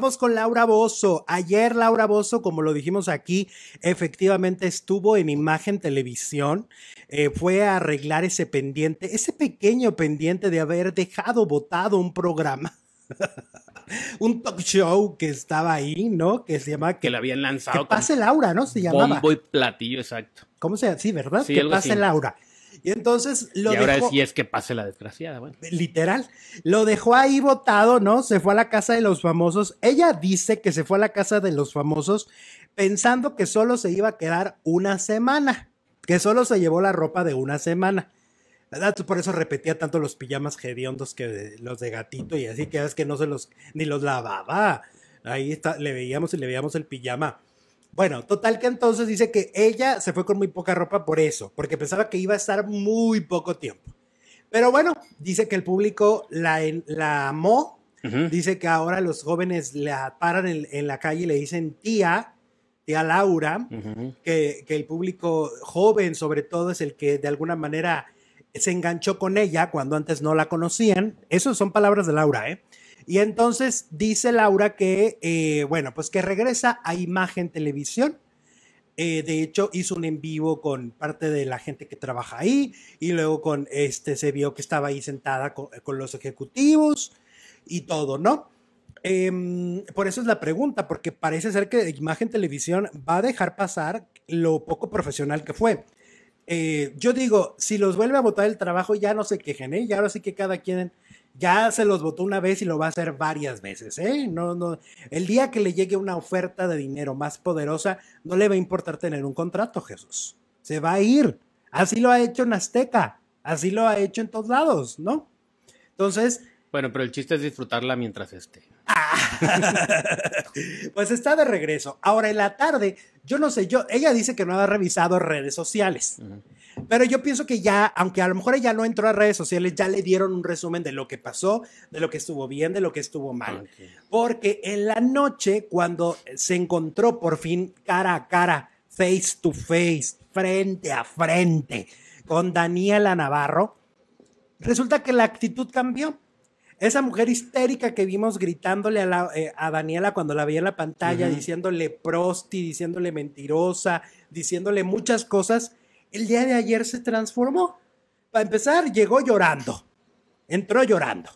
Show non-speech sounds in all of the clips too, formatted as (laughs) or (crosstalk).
Vamos con Laura Bozo. Ayer Laura Bozo, como lo dijimos aquí, efectivamente estuvo en imagen televisión. Eh, fue a arreglar ese pendiente, ese pequeño pendiente de haber dejado votado un programa. (laughs) un talk show que estaba ahí, ¿no? Que se llama... Que, la le habían lanzado. pase Laura, ¿no? Se llamaba. Bombo y platillo, exacto. ¿Cómo se llama? Sí, ¿verdad? que pase Laura. Y entonces lo y dejó. es que pase la desgraciada, bueno. Literal. Lo dejó ahí votado, ¿no? Se fue a la casa de los famosos. Ella dice que se fue a la casa de los famosos pensando que solo se iba a quedar una semana. Que solo se llevó la ropa de una semana. ¿verdad? Por eso repetía tanto los pijamas hediondos que los de gatito y así que es que no se los ni los lavaba. Ahí está, le veíamos y le veíamos el pijama bueno, total que entonces dice que ella se fue con muy poca ropa por eso, porque pensaba que iba a estar muy poco tiempo. Pero bueno, dice que el público la, la amó, dice que ahora los jóvenes la paran en, la calle y le dicen tía, tía Laura, que, que el público joven sobre todo es el que de alguna manera se enganchó con ella cuando antes no la conocían. Esas son palabras de Laura, ¿eh? Y entonces dice Laura que, eh, bueno, pues que regresa a Imagen Televisión. Eh, de hecho, hizo un en vivo con parte de la gente que trabaja ahí y luego con este se vio que estaba ahí sentada con, los ejecutivos y todo, ¿no? Em, por eso es la pregunta, porque parece ser que Imagen Televisión va a dejar pasar lo poco profesional que fue. Eh, yo digo, si los vuelve a votar el trabajo, ya no se quejen, ¿eh? Ya ahora sí que cada quien ya se los votó una vez y lo va a hacer varias veces, ¿eh? No, no. El día que le llegue una oferta de dinero más poderosa, no le va a importar tener un contrato, Jesús. Se va a ir. Así lo ha hecho en Azteca, así lo ha hecho en todos lados, ¿no? Entonces. Bueno, pero el chiste es disfrutarla mientras esté. (laughs) pues está de regreso. Ahora en la tarde, yo no sé, yo, ella dice que no ha revisado redes sociales. Pero yo pienso que ya, aunque a lo mejor ella no entró a redes sociales, ya le dieron un resumen de lo que pasó, de lo que estuvo bien, de lo que estuvo mal. Porque en la noche, cuando se encontró por fin cara a cara, face to face, frente a frente, con Daniela Navarro, resulta que la actitud cambió. Esa mujer histérica que vimos gritándole a, eh, Daniela cuando la veía en la pantalla, diciéndole prosti, diciéndole mentirosa, diciéndole muchas cosas, el día de ayer se transformó. Para empezar, llegó llorando. Entró llorando.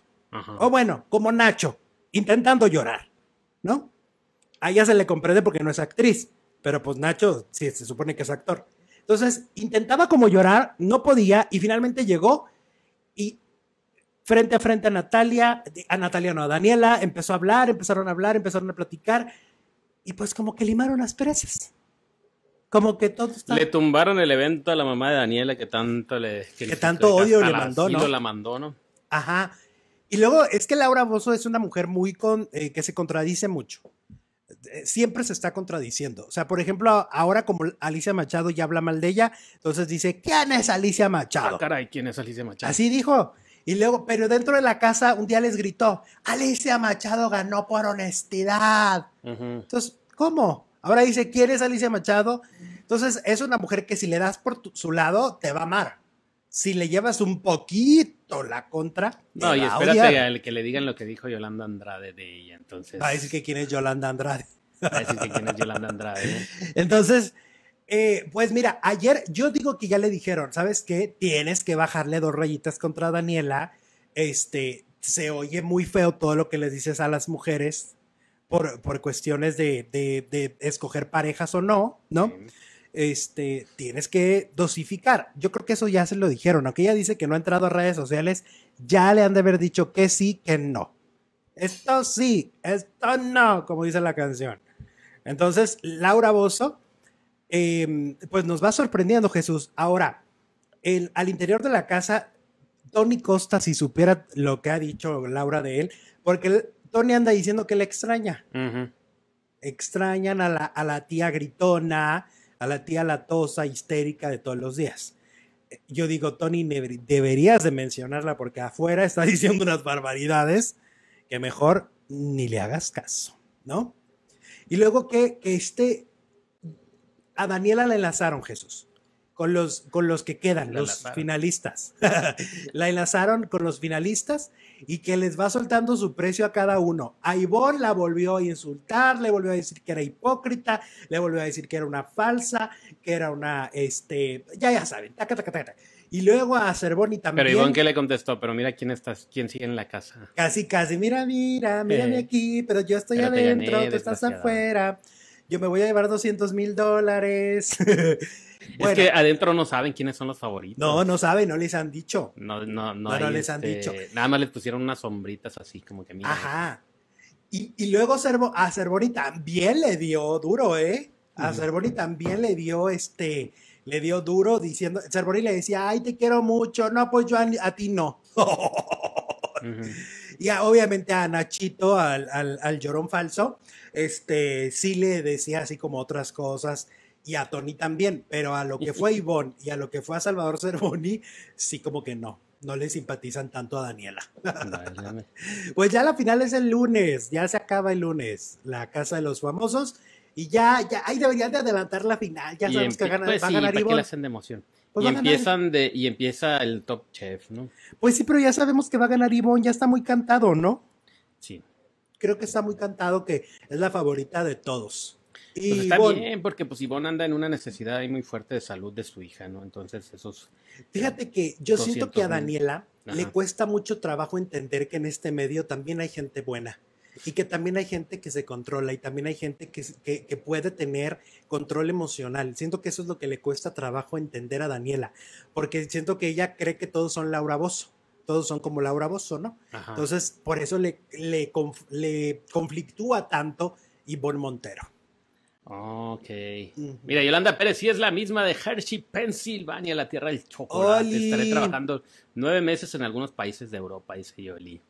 O oh, bueno, como Nacho, intentando llorar, ¿no? A ella se le comprende porque no es actriz, pero pues Nacho sí se supone que es actor. Entonces, intentaba como llorar, no podía y finalmente llegó y frente a frente a Natalia, a Natalia no, a Daniela, empezó a hablar, empezaron a hablar, empezaron a platicar y pues como que limaron las presas. Como que todo está... Le tumbaron el evento a la mamá de Daniela que tanto le... Que, tanto odio le mandó, ¿no? la mandó, ¿no? Ajá. Y luego es que Laura Bozo es una mujer muy con... Eh, que se contradice mucho. Eh, siempre se está contradiciendo. O sea, por ejemplo, ahora como Alicia Machado ya habla mal de ella, entonces dice, ¿quién es Alicia Machado? Ah, caray, ¿quién es Alicia Machado? Así dijo. Y luego, pero dentro de la casa un día les gritó, Alicia Machado ganó por honestidad. Entonces, ¿cómo? Ahora dice, ¿quieres Alicia Machado? Entonces, es una mujer que si le das por su lado, te va a amar. Si le llevas un poquito la contra. No, y espérate al que le digan lo que dijo Yolanda Andrade de ella. Entonces. Va a decir que quién es Yolanda Andrade. Va a decir que quién es Yolanda Andrade. (laughs) Entonces, eh, pues mira, ayer yo digo que ya le dijeron, ¿sabes qué? Tienes que bajarle dos rayitas contra Daniela. Este, se oye muy feo todo lo que les dices a las mujeres por, cuestiones de, escoger parejas o no, ¿no? Este, tienes que dosificar. Yo creo que eso ya se lo dijeron, aunque ella dice que no ha entrado a redes sociales, ya le han de haber dicho que sí, que no. Esto sí, esto no, como dice la canción. Entonces, Laura Bozo, em, pues nos va sorprendiendo Jesús. Ahora, el, al interior de la casa, Tony Costa, si supiera lo que ha dicho Laura de él, porque él Tony anda diciendo que le extraña. Extrañan a la, tía gritona, a la tía latosa, histérica de todos los días. Yo digo, Tony, deberías de mencionarla porque afuera está (laughs) diciendo unas barbaridades que mejor ni le hagas caso, ¿no? Y luego que, este, a Daniela le enlazaron, Jesús con los, con los que quedan, los finalistas. (laughs) la enlazaron con los finalistas y que les va soltando su precio a cada uno. A Ivonne la volvió a insultar, le volvió a decir que era hipócrita, le volvió a decir que era una falsa, que era una, este, ya ya saben, Y luego a Cervoni también. Pero Ivonne que le contestó, pero mira quién estás, quién sigue en la casa. Casi, casi, mira, mira, mírame aquí, pero yo estoy adentro, tú estás afuera. Yo me voy a llevar 200 mil dólares. (laughs) es que adentro no saben quiénes son los favoritos. No, no saben, no les han dicho. No, no, no. no, les han este, dicho. Nada más les pusieron unas sombritas así, como que mira. Ajá. Y, y luego a Cervoni también le dio duro, ¿eh? A Cervoni también le dio este. Le dio duro diciendo. Cervoni le decía, ay, te quiero mucho. No, pues yo a, ti no. (laughs) Y obviamente a Nachito, al, al, al, llorón falso, este, sí le decía así como otras cosas y a Tony también, pero a lo que fue Ivonne y a lo que fue a Salvador Cervoni, sí como que no, no le simpatizan tanto a Daniela. (laughs) pues ya la final es el lunes, ya se acaba el lunes, la Casa de los Famosos, y ya, ya, ahí deberían de adelantar la final, ya sabemos que pues va a sí, ganar Ivonne. hacen de emoción. Pues y, empiezan de, y empieza el Top Chef, ¿no? Pues sí, pero ya sabemos que va a ganar Ivonne, ya está muy cantado, ¿no? Sí. Creo que está muy cantado que es la favorita de todos. Pues y está bien, porque pues Ivonne anda en una necesidad ahí muy fuerte de salud de su hija, ¿no? Entonces, esos. Fíjate eh, que yo siento que a Daniela le cuesta mucho trabajo entender que en este medio también hay gente buena y que también hay gente que se controla y también hay gente que, que, puede tener control emocional. Siento que eso es lo que le cuesta trabajo entender a Daniela, porque siento que ella cree que todos son Laura Bozo, todos son como Laura Bozo, ¿no? Entonces, por eso le, le, le conflictúa tanto Ivonne Montero. Ok. Mira, Yolanda Pérez sí es la misma de Hershey, Pensilvania, la tierra del chocolate. Estaré trabajando nueve meses en algunos países de Europa, dice Yoli.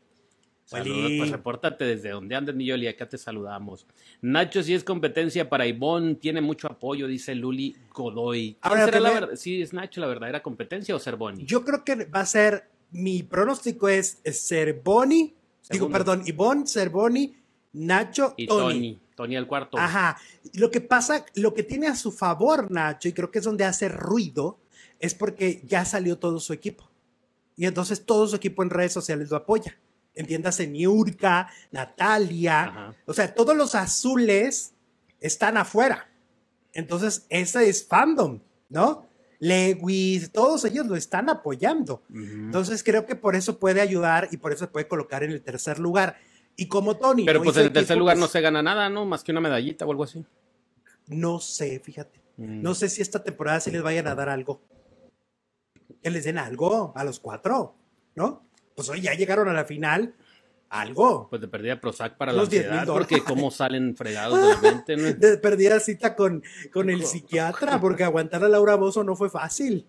Saludos, pues repórtate desde donde andes, mi Yoli, acá te saludamos. Nacho sí es competencia para Ivonne, tiene mucho apoyo, dice Luli Godoy. Ahora, será la ¿Sí es Nacho la verdadera competencia o Cervoni? Yo creo que va a ser, mi pronóstico es Cervoni, digo, perdón, Ivonne, Cervoni, Nacho, y Tony ponía el cuarto. Ajá. Lo que pasa, lo que tiene a su favor Nacho, y creo que es donde hace ruido, es porque ya salió todo su equipo. Y entonces todo su equipo en redes sociales lo apoya. Entiéndase, Niurka, Natalia, o sea, todos los azules están afuera. Entonces, ese es fandom, ¿no? Lewis, todos ellos lo están apoyando. Entonces creo que por eso puede ayudar y por eso puede colocar en el tercer lugar. Y como Tony. Pero pues en tercer lugar no se gana nada, ¿no? Más que una medallita o algo así. No sé, fíjate. Mm. No sé si esta temporada se les vayan a dar algo. Que les den algo a los cuatro, ¿no? Pues hoy ya llegaron a la final. Algo. Pues perdí a Prozac para los la ansiedad, porque cómo salen fregados de la (laughs) ¿no? De perdida cita con, con el psiquiatra, (laughs) porque aguantar a Laura Bozo no fue fácil.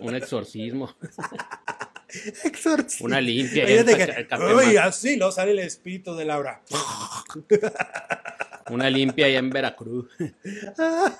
Un exorcismo. (laughs) Una limpia. y así lo sale el espíritu de Laura. (laughs) Una limpia ya en Veracruz.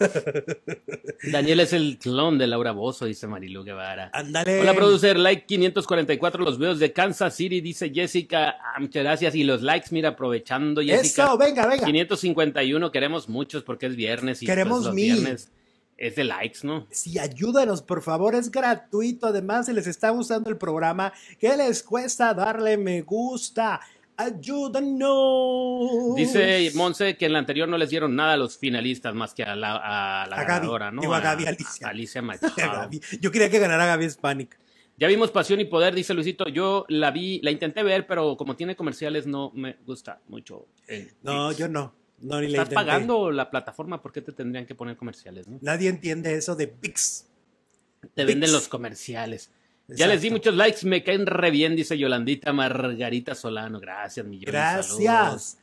(laughs) Daniel es el clon de Laura Bozo, dice Marilu Guevara. Hola, producer. Like 544, los videos de Kansas City, dice Jessica. Ah, muchas gracias. Y los likes, mira, aprovechando, Jessica. Eso, venga, venga. 551, queremos muchos porque es viernes. Y pues, queremos los Viernes es de likes, ¿no? Sí, ayúdanos, por favor, es gratuito. Además, si les está gustando el programa. ¿Qué les cuesta darle me gusta? Ayúdanos. Dice Monse que en la anterior no les dieron nada a los finalistas más que a la, a la ganadora, ¿no? a, Gaby Alicia. Alicia (laughs) Machado. Yo quería que ganara Gaby Hispanic. Ya vimos Pasión y Poder, dice Luisito. Yo la vi, la intenté ver, pero como tiene comerciales no me gusta mucho. no, yo no. Estás pagando la plataforma, ¿por qué te tendrían que poner comerciales? Nadie entiende eso de pix Te venden los comerciales. Ya les di muchos likes, me caen re bien, dice Yolandita Margarita Solano. Gracias, millones. Gracias.